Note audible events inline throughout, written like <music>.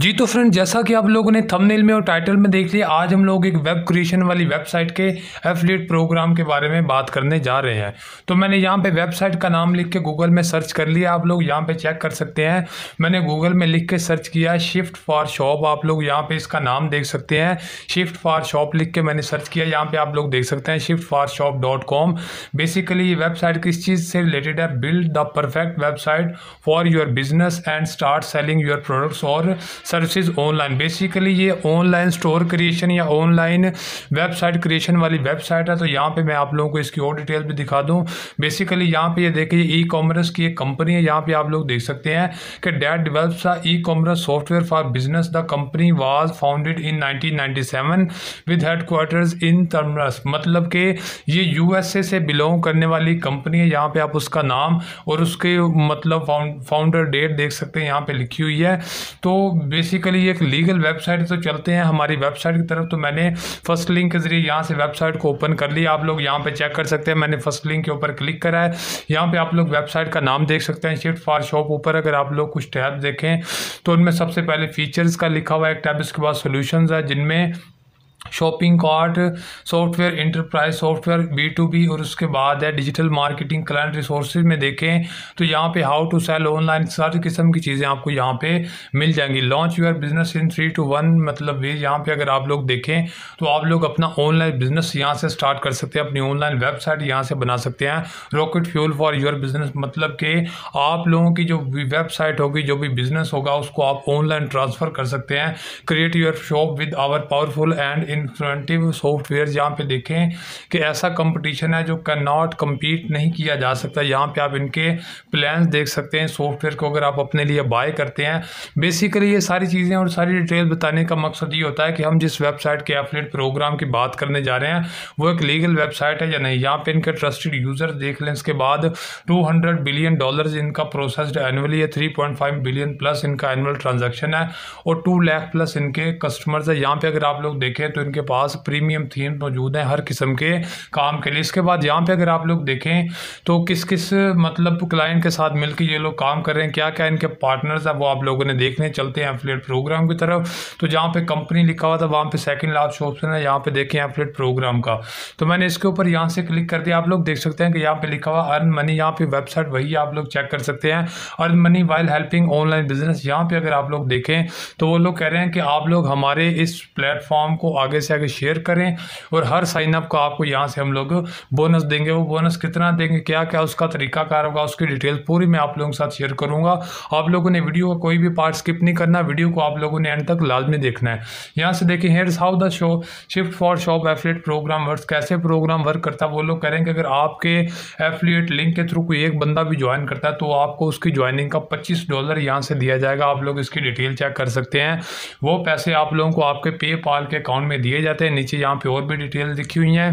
जी तो फ्रेंड जैसा कि आप लोगों ने थंबनेल में और टाइटल में देख लिया आज हम लोग एक वेब क्रिएशन वाली वेबसाइट के एफिलेट प्रोग्राम के बारे में बात करने जा रहे हैं तो मैंने यहाँ पे वेबसाइट का नाम लिख के गूगल में सर्च कर लिया आप लोग यहाँ पे चेक कर सकते हैं मैंने गूगल में लिख के सर्च किया शिफ्ट फॉर शॉप आप लोग यहाँ पर इसका नाम देख सकते हैं शिफ्ट फॉर शॉप लिख के मैंने सर्च किया यहाँ पर आप लोग देख सकते हैं shift for shop dot com basically ये वेबसाइट किस चीज़ से रिलेटेड है build the perfect website for your business and start selling your products और सर्विसेज ऑनलाइन बेसिकली ये ऑनलाइन स्टोर क्रिएशन या ऑनलाइन वेबसाइट क्रिएशन वाली वेबसाइट है तो यहाँ पे मैं आप लोगों को इसकी और डिटेल भी दिखा दूँ बेसिकली यहाँ पे ये देखिए ई कॉमर्स की एक कंपनी है यहाँ पे आप लोग देख सकते हैं कि that develops a e commerce software for business the company was founded in nineteen with headquarters in टर्मरस मतलब कि ये यू से बिलोंग करने वाली कंपनी है यहाँ पर आप उसका नाम और उसके मतलब फाउंडर डेट देख सकते हैं यहाँ पर लिखी हुई है तो बेसिकली एक लीगल वेबसाइट तो चलते हैं हमारी वेबसाइट की तरफ तो मैंने फर्स्ट लिंक के ज़रिए यहाँ से वेबसाइट को ओपन कर लिया आप लोग यहाँ पे चेक कर सकते हैं मैंने फर्स्ट लिंक के ऊपर क्लिक करा है यहाँ पे आप लोग वेबसाइट का नाम देख सकते हैं शिफ्ट फार शॉप ऊपर अगर आप लोग कुछ टैब देखें तो उनमें सबसे पहले फीचर्स का लिखा हुआ एक टैब इसके बाद सोल्यूशन है जिनमें shopping cart software enterprise software B to B और उसके बाद है डिजिटल मार्केटिंग क्लाइंट रिसोर्स में देखें तो यहाँ पे हाउ टू सेल ऑनलाइन सारी किस्म की चीज़ें आपको यहाँ पे मिल जाएंगी launch your business in three two one मतलब भी यहाँ पे अगर आप लोग देखें तो आप लोग अपना ऑनलाइन बिजनेस यहाँ से स्टार्ट कर सकते हैं अपनी ऑनलाइन वेबसाइट यहाँ से बना सकते हैं rocket fuel for your business मतलब कि आप लोगों की जो वेबसाइट होगी जो भी बिजनेस होगा उसको आप ऑनलाइन ट्रांसफ़र कर सकते हैं create your shop with our powerful and in इन्फ्रेंटिव सॉफ्टवेयर यहाँ पे देखें कि ऐसा कंपटीशन है जो कैन नॉट कम्पीट नहीं किया जा सकता यहाँ पे आप इनके प्लान्स देख सकते हैं सॉफ्टवेयर को अगर आप अपने लिए बाय करते हैं बेसिकली ये सारी चीज़ें और सारी डिटेल बताने का मकसद ये होता है कि हम जिस वेबसाइट के एफलेट प्रोग्राम की बात करने जा रहे हैं वो एक लीगल वेबसाइट है या नहीं यहाँ पर इनके ट्रस्टेड यूज़र देख लें इसके बाद टू बिलियन डॉलर इनका प्रोसेस्ड एनुअली है थ्री बिलियन प्लस इनका एनुअल ट्रांजेक्शन है और टू लैख प्लस इनके कस्टमर्स है यहाँ पे अगर आप लोग देखें तो के पास प्रीमियम थीम मौजूद हैं हर किस्म के काम के लिए इसके बाद यहाँ पे अगर आप लोग देखें तो किस किस मतलब क्लाइंट के साथ मिलकर ये लोग काम कर रहे हैं क्या क्या इनके पार्टनर्स हैं वो आप लोगों ने देखने चलते हैं एफलेट प्रोग्राम की तरफ तो जहाँ पर कंपनी लिखा हुआ था वहाँ पर सेकेंड लास्ट ऑप्शन है यहाँ पर देखें एफिलेट प्रोग्राम का तो मैंने इसके ऊपर यहाँ से क्लिक कर दिया आप लोग देख सकते हैं कि यहाँ पर लिखा हुआ अर्न मनी यहाँ पे वेबसाइट वही आप लोग चेक कर सकते हैं earn money while helping online business यहाँ पर अगर आप लोग देखें तो वो लोग कह रहे हैं कि आप लोग हमारे इस प्लेटफॉर्म को आगे आगे से आगे शेयर करें और हर साइनअप को आपको यहाँ से हम लोग बोनस देंगे वो बोनस कितना देंगे क्या क्या उसका तरीकाकार होगा उसकी डिटेल पूरी मैं आप लोगों के साथ शेयर करूँगा आप लोगों ने वीडियो का कोई भी पार्ट स्किप नहीं करना वीडियो को आप लोगों ने एंड तक लाजमी देखना है यहाँ से देखें here how the show shift for shop affiliate program work कैसे प्रोग्राम वर्क करता है वो लोग करेंगे अगर आपके एफलेट लिंक के थ्रू कोई एक बंदा भी ज्वाइन करता है तो आपको उसकी ज्वाइनिंग का पच्चीस डॉलर यहाँ से दिया जाएगा आप लोग इसकी डिटेल चेक कर सकते हैं वो पैसे आप लोगों को आपके पे के अकाउंट में दिए जाते हैं नीचे यहाँ पे और भी डिटेल लिखी हुई हैं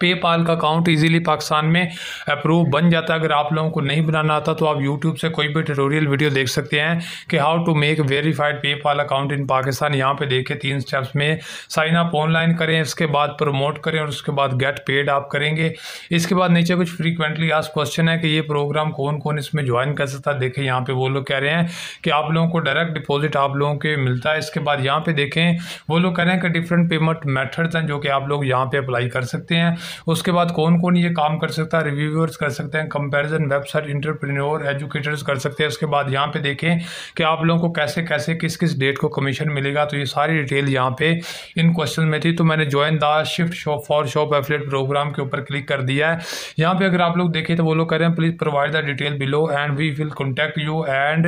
पेपाल का अकाउंट इजीली पाकिस्तान में अप्रूव बन जाता है अगर आप लोगों को नहीं बनाना आता तो आप यूट्यूब से कोई भी ट्यूटोरियल वीडियो देख सकते हैं कि how to make verified PayPal account in Pakistan यहाँ पे देखें तीन स्टेप्स में साइन अप ऑनलाइन करें इसके बाद प्रमोट करें और उसके बाद गेट पेड आप करेंगे इसके बाद नीचे कुछ फ्रीक्वेंटली आज क्वेश्चन है कि ये प्रोग्राम कौन कौन इसमें ज्वाइन कर सकता है देखें यहाँ पर वो लोग कह रहे हैं कि आप लोगों को डायरेक्ट डिपॉजिट आप लोगों के मिलता है इसके बाद यहाँ पे देखें वो लोग कह रहे हैं कि डिफरेंट पेमेंट मेथड्स हैं जो कि आप लोग यहाँ पे अप्लाई कर सकते हैं उसके बाद कौन कौन ये काम कर सकता है रिव्यूअर्स कर सकते हैं कंपैरिजन वेबसाइट इंटरप्रेन्योर एजुकेटर्स कर सकते हैं उसके बाद यहाँ पे देखें कि आप लोगों को कैसे कैसे किस किस डेट को कमीशन मिलेगा तो ये सारी डिटेल यहाँ पे इन क्वेश्चन में थी तो मैंने join the shift shop for shop affiliate program के ऊपर क्लिक कर दिया है यहाँ पे अगर आप लोग देखें तो वो लोग कह रहे हैं please provide the detail below and we will contact you and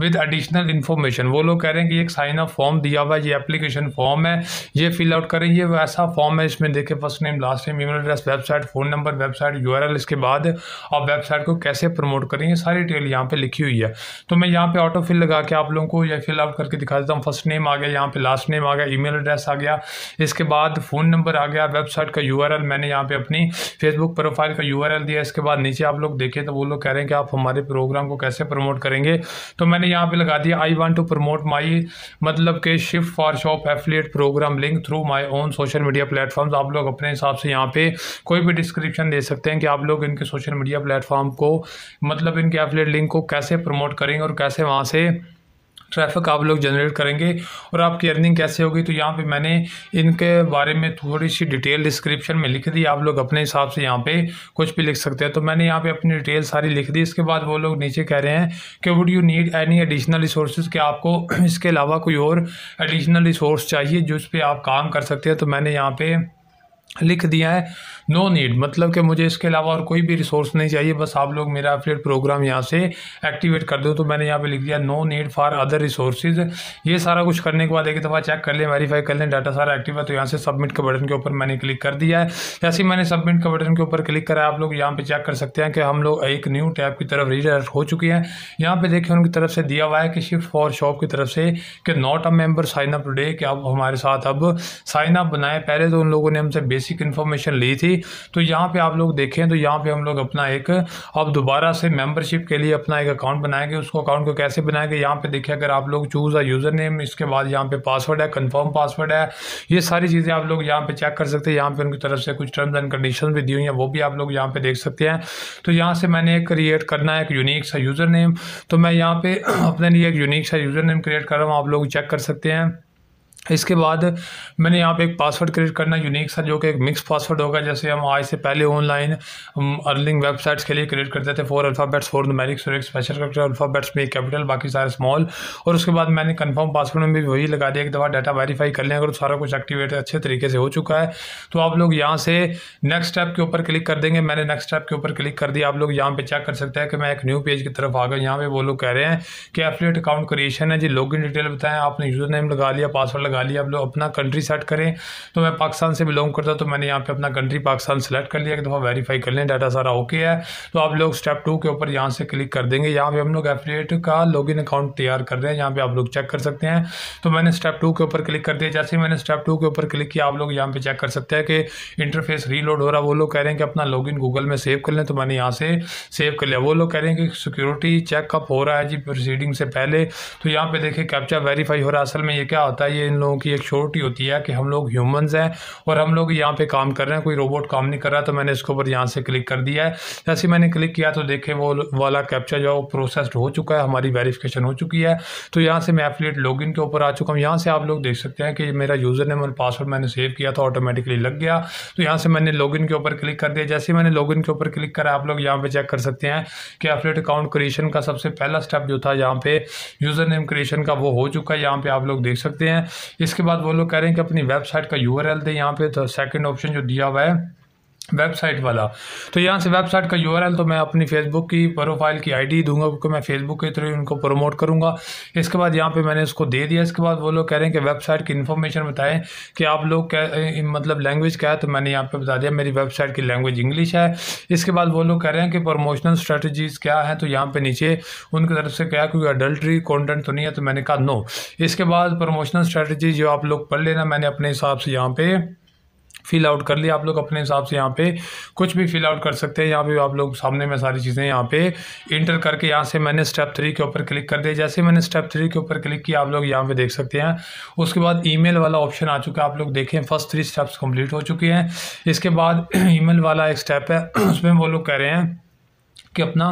with additional information वो लोग कह रहे हैं कि एक साइन अप फॉर्म दिया हुआ है ये एप्लीकेशन फॉर्म है ये फिल आउट करें ये वैसा फॉर्म है इसमें देखें first name last name email address website phone number website URL इसके बाद आप वेबसाइट को कैसे प्रमोट करेंगे सारी डिटेल यहाँ पे लिखी हुई है तो मैं यहाँ पे ऑटो फिल लगा के आप लोगों को या फिल आउट करके दिखा देता हूँ फर्स्ट नेम आ गया यहाँ पे लास्ट नेम आ गया ई एड्रेस आ गया इसके बाद फ़ोन नंबर आ गया वेबसाइट का यू मैंने यहाँ पे अपनी फेसबुक प्रोफाइल का यू दिया इसके बाद नीचे आप लोग देखें तो वो लोग कह रहे हैं कि आप हमारे प्रोग्राम को कैसे प्रमोट करेंगे तो मैंने यहाँ पर लगा दिया I want to promote my मतलब के shift for shop affiliate program link through my own social media platforms आप लोग अपने हिसाब से यहाँ पे कोई भी डिस्क्रिप्शन दे सकते हैं कि आप लोग इनके सोशल मीडिया प्लेटफॉर्म को मतलब इनके एफिलेट लिंक को कैसे प्रमोट करेंगे और कैसे वहाँ से ट्रैफिक आप लोग जनरेट करेंगे और आपकी अर्निंग कैसे होगी तो यहाँ पे मैंने इनके बारे में थोड़ी सी डिटेल डिस्क्रिप्शन में लिख दी आप लोग अपने हिसाब से यहाँ पे कुछ भी लिख सकते हैं तो मैंने यहाँ पे अपनी डिटेल सारी लिख दी इसके बाद वो लोग नीचे कह रहे हैं कि would you need any additional resource कि आपको इसके अलावा कोई और एडिशनल रिसोर्स चाहिए जिस पर आप काम कर सकते हैं तो मैंने यहाँ पर लिख दिया है नो नीड मतलब कि मुझे इसके अलावा और कोई भी रिसोर्स नहीं चाहिए बस आप लोग मेरा एफिलिएट प्रोग्राम यहाँ से एक्टिवेट कर दो तो मैंने यहाँ पे लिख दिया no need for other resources ये सारा कुछ करने के बाद एक दफ़ा चेक कर लें वेरीफाई कर लें डाटा सारा एक्टिव है तो यहाँ से सबमिट के बटन के ऊपर मैंने क्लिक कर दिया है जैसे मैंने सबमिट के बटन के ऊपर क्लिक करा आप लोग यहाँ पर चेक कर सकते हैं कि हम लोग एक न्यू टैप की तरफ रीडायरेक्ट हो चुके हैं यहाँ पर देखिए उनकी तरफ से दिया हुआ है कि शिफ्ट फॉर शॉप की तरफ से कि not a member sign up today कि आप हमारे साथ अब साइन अप बनाएं पहले तो उन लोगों ने हमसे बेसिक बेसिक इन्फॉर्मेशन ली थी तो यहाँ पे आप लोग देखें तो यहाँ पे हम लोग अपना एक अब दोबारा से मेंबरशिप के लिए अपना एक अकाउंट बनाएंगे उसको अकाउंट को कैसे बनाएंगे यहाँ पे देखिए अगर आप लोग चूज़ अ यूज़र नेम इसके बाद यहाँ पे पासवर्ड है कन्फर्म पासवर्ड है ये सारी चीज़ें आप लोग यहाँ पे चेक कर सकते हैं यहाँ पे उनकी तरफ से कुछ टर्म्स एंड कंडीशन भी दी हुई हैं वो भी आप लोग यहाँ पे देख सकते हैं तो यहाँ से मैंने क्रिएट करना है एक यूनिक सा यूज़र नेम तो मैं यहाँ पे <clears throat> अपने लिए एक यूनिक सा यूज़र नेम क्रिएट कर रहा हूँ आप लोग चेक कर सकते हैं इसके बाद मैंने यहाँ पे एक पासवर्ड क्रिएट करना यूनिक सा जो कि एक मिक्स पासवर्ड होगा जैसे हम आज से पहले ऑनलाइन अर्निंग वेबसाइट्स के लिए क्रिएट करते थे फोर अल्फ़ाबेट्स फोर नुमेरिक्स और एक स्पेशल करेक्टर अल्फ़ाबेट्स में कैपिटल बाकी सारे स्मॉल और उसके बाद मैंने कंफर्म पासवर्ड में भी वही लगा दिया एक दफ़ा डाटा वेरीफाई कर लें अगर सारा कुछ एक्टिवेट अच्छे तरीके से हो चुका है तो आप लोग यहाँ से नेक्स्ट स्टेप के ऊपर क्लिक कर देंगे मैंने नेक्स्ट स्टेप के ऊपर क्लिक कर दिया आप लोग यहाँ पर चेक कर सकते हैं कि मैं एक न्यू पेज की तरफ आ गया यहाँ पर वो लोग कह रहे हैं कि एफिलेट अकाउंट क्रिएशन है जी लॉग डिटेल बताएं आपने यूज़र नेम लगा लिया पासवर्ड लगा लगा लिया अब लोग अपना कंट्री सेट करें तो मैं पाकिस्तान से बिलोंग करता तो मैंने यहाँ पे अपना कंट्री पाकिस्तान सेलेक्ट कर लिया एक दफ़ा वेरीफाई कर लें डाटा सारा ओके है तो आप लोग स्टेप टू के ऊपर यहाँ से क्लिक कर देंगे यहाँ पर हम लोग एफिलेट का लॉग अकाउंट तैयार कर रहे हैं यहाँ पर आप लोग चेक कर सकते हैं तो मैंने स्टेप टू के ऊपर क्लिक कर दिया जैसे ही मैंने स्टेप टू के ऊपर क्लिक किया आप लोग यहाँ पर चेक कर सकते हैं कि इंटरफेस रीलोड हो रहा वो लोग कह रहे हैं कि अपना लॉगिन गूगल में सेव कर लें तो मैंने यहाँ से सेव कर लिया वो लोग कह रहे हैं कि सिक्योरिटी चेकअप हो रहा है जी प्रोसीडिंग से पहले तो यहाँ पे देखिए कैप्चा वेरीफाई हो रहा है असल में ये क्या होता है ये इन लोगों की एक श्योरिटी होती है कि हम लोग ह्यूमंस हैं और हम लोग यहाँ पे काम कर रहे हैं कोई रोबोट काम नहीं कर रहा तो मैंने इसके ऊपर यहाँ से क्लिक कर दिया है जैसे मैंने क्लिक किया तो देखे वो वाला कैप्चर जो प्रोसेस्ड हो चुका है हमारी वेरिफिकेशन हो चुकी है तो यहाँ से मैं एफिलेट लॉग के ऊपर आ चुका हूँ यहाँ से आप लोग देख सकते हैं कि मेरा यूज़र नेम और पासवर्ड मैंने सेव किया था ऑटोमेटिकली लग गया तो यहाँ से मैंने लॉग के ऊपर क्लिक कर दिया जैसे मैंने लॉग के ऊपर क्लिक करा आप लोग यहाँ पे चेक कर सकते हैं कि एफिलेट अकाउंट क्रिएशन का सबसे पहला स्टेप जो था यहाँ पे यूज़र नेम क्रिएशन का वो हो चुका है यहाँ पे आप लोग देख सकते हैं इसके बाद वो लोग कह रहे हैं कि अपनी वेबसाइट का यू दें यहाँ पर तो सेकेंड ऑप्शन जो दिया हुआ है वेबसाइट वाला तो यहाँ से वेबसाइट का यूआरएल तो मैं अपनी फेसबुक की प्रोफाइल की आईडी दूंगा क्योंकि मैं फेसबुक के थ्रू इनको प्रमोट करूँगा इसके बाद यहाँ पे मैंने उसको दे दिया इसके बाद वो लोग कह रहे हैं कि वेबसाइट की इन्फॉर्मेशन बताएं कि आप लोग क्या मतलब लैंग्वेज क्या है तो मैंने यहाँ पर बता दिया मेरी वेबसाइट की लैंग्वेज इंग्लिश है इसके बाद वो लोग कह रहे हैं कि प्रमोशनल स्ट्रेटजीज़ क्या है तो यहाँ पर नीचे उनकी तरफ से क्या क्योंकि अडल्ट्री कॉन्टेंट तो नहीं है तो मैंने कहा नो इसके बाद प्रमोशनल स्ट्रेटजी जो आप लोग पढ़ लेना मैंने अपने हिसाब से यहाँ पर फिल आउट कर लिया आप लोग अपने हिसाब से यहाँ पे कुछ भी फिल आउट कर सकते हैं यहाँ पे आप लोग सामने में सारी चीज़ें यहाँ पे इंटर करके यहाँ से मैंने स्टेप थ्री के ऊपर क्लिक कर दिया जैसे मैंने स्टेप थ्री के ऊपर क्लिक किया आप लोग यहाँ पे देख सकते हैं उसके बाद ईमेल वाला ऑप्शन आ चुका है आप लोग देखें फर्स्ट थ्री स्टेप्स कंप्लीट हो चुके हैं इसके बाद ई <clears throat> वाला एक स्टेप है <clears throat> उसमें वो लोग कह रहे हैं कि अपना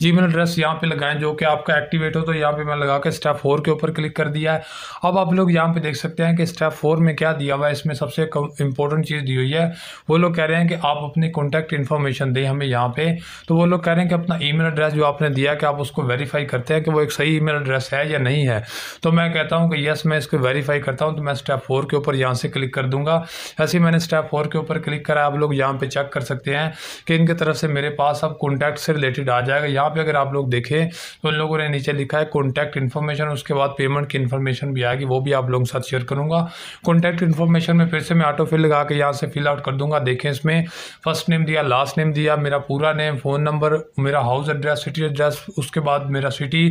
जी मेल एड्रेस यहाँ पे लगाएं जो कि आपका एक्टिवेट हो तो यहाँ पे मैं लगा के स्टेप फोर के ऊपर क्लिक कर दिया है अब आप लोग यहाँ पे देख सकते हैं कि स्टेप फोर में क्या दिया हुआ है इसमें सबसे इंपॉर्टेंट चीज़ दी हुई है वो लोग कह रहे हैं कि आप अपनी कॉन्टैक्ट इन्फॉर्मेशन दें हमें यहाँ पर तो वो लोग कह रहे हैं कि अपना ई एड्रेस जो आपने दिया कि आप उसको वेरीफाई करते हैं कि वो एक सही ई एड्रेस है या नहीं है तो मैं कहता हूँ कि यस मैं इसको वेरीफाई करता हूँ तो मैं स्टेप फोर के ऊपर यहाँ से क्लिक कर दूँगा ऐसे ही मैंने स्टेप फोर के ऊपर क्लिक करा आप लोग यहाँ पर चेक कर सकते हैं कि इनकी तरफ से मेरे पास अब कॉन्टैक्ट से रिलेटेड आ जाएगा यहाँ पे अगर आप लोग देखें तो उन लोगों ने नीचे लिखा है कॉन्टैक्ट इन्फॉर्मेशन उसके बाद पेमेंट की इन्फॉर्मेशन भी आएगी वो भी आप लोगों के साथ शेयर करूँगा कॉन्टैक्ट इन्फॉर्मेशन में फिर से मैं ऑटो फिल लगा के यहाँ से फिल आउट कर दूँगा देखें इसमें फर्स्ट नेम दिया लास्ट नेम दिया मेरा पूरा नेम फ़ोन नंबर मेरा हाउस एड्रेस सिटी एड्रेस उसके बाद मेरा सिटी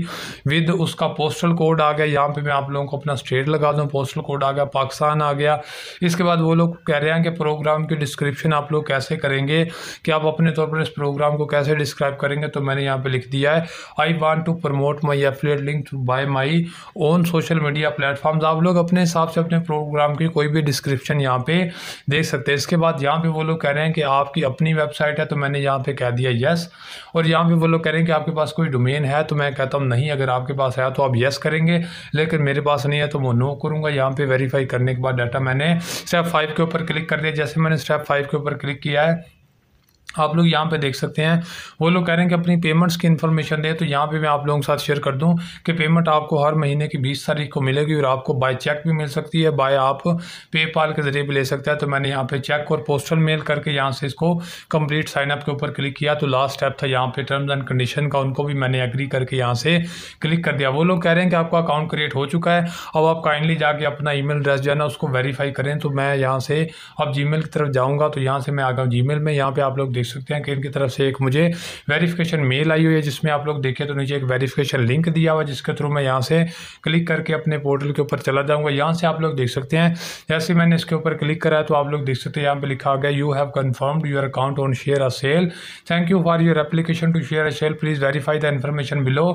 विद उसका पोस्टल कोड आ गया यहाँ पर मैं आप लोगों को अपना स्टेट लगा दूँ पोस्टल कोड आ गया पाकिस्तान आ गया इसके बाद वो लोग कह रहे हैं कि प्रोग्राम की डिस्क्रिप्शन आप लोग कैसे करेंगे कि आप अपने तौर पर इस प्रोग्राम को कैसे डिस्क्राइब करेंगे तो मैंने यहाँ पे लिख दिया है I want to promote my affiliate link by my own social media platforms आप लोग अपने हिसाब से अपने प्रोग्राम की कोई भी डिस्क्रिप्शन यहाँ पे देख सकते हैं इसके बाद यहाँ पे वो लोग कह रहे हैं कि आपकी अपनी वेबसाइट है तो मैंने यहाँ पे कह दिया येस और यहाँ पे वो लोग कह रहे हैं कि आपके पास कोई डोमेन है तो मैं कहता हूँ नहीं अगर आपके पास है तो आप येस करेंगे लेकिन मेरे पास नहीं है तो वो नो करूँगा यहाँ पर वेरीफाई करने के बाद डाटा मैंने स्टेप फाइव के ऊपर क्लिक कर दिया जैसे मैंने स्टेप फाइव के ऊपर क्लिक किया है आप लोग यहाँ पे देख सकते हैं वो लोग कह रहे हैं कि अपनी पेमेंट्स की इन्फॉर्मेशन दें तो यहाँ पे मैं आप लोगों के साथ शेयर कर दूँ कि पेमेंट आपको हर महीने की बीस तारीख को मिलेगी और आपको बाय चेक भी मिल सकती है बाय आप पेपाल के ज़रिए भी ले सकते हैं तो मैंने यहाँ पे चेक और पोस्टल मेल करके यहाँ से इसको कम्प्लीट साइनअप के ऊपर क्लिक किया तो लास्ट स्टेप था यहाँ पर टर्म्स एंड कंडीशन का उनको भी मैंने एग्री करके यहाँ से क्लिक कर दिया वो लोग कह रहे हैं कि आपका अकाउंट क्रिएट हो चुका है अब आप काइंडली जाके अपना ई एड्रेस जो है ना उसको वेरीफाई करें तो मैं यहाँ से अब जी की तरफ जाऊँगा तो यहाँ से मैं आ गया जी में यहाँ पर आप लोग देख देख सकते हैं कि इनकी तरफ से एक मुझे वेरिफिकेशन मेल आई हुई है जिसमें आप लोग देखें तो नीचे एक वेरिफिकेशन लिंक दिया हुआ जिसके थ्रू मैं यहाँ से क्लिक करके अपने पोर्टल के ऊपर चला जाऊँगा यहाँ से आप लोग देख सकते हैं जैसे मैंने इसके ऊपर क्लिक करा तो आप लोग देख सकते हैं यहाँ पर लिखा गया you have confirmed your account on share a sale thank you for your application to share a sale please verify the information below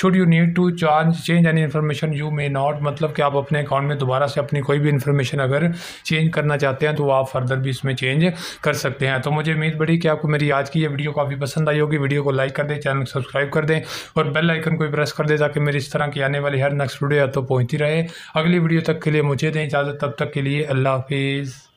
should you need to charge change any information you may not मतलब कि आप अपने account में दोबारा से अपनी कोई भी इन्फॉर्मेशन अगर चेंज करना चाहते हैं तो आप फर्दर भी इसमें चेंज कर सकते हैं तो मुझे उम्मीद बड़ी कि आपको मेरी आज की ये वीडियो काफ़ी पसंद आई होगी वीडियो को लाइक कर दें चैनल को सब्सक्राइब कर दें और बेल आइकन को भी प्रेस कर दें ताकि मेरी इस तरह की आने वाली हर नेक्स्ट वीडियो तो पहुँचती रहे अगली वीडियो तक के लिए मुझे दें इजाज़त तब तक के लिए अल्लाह हाफिज़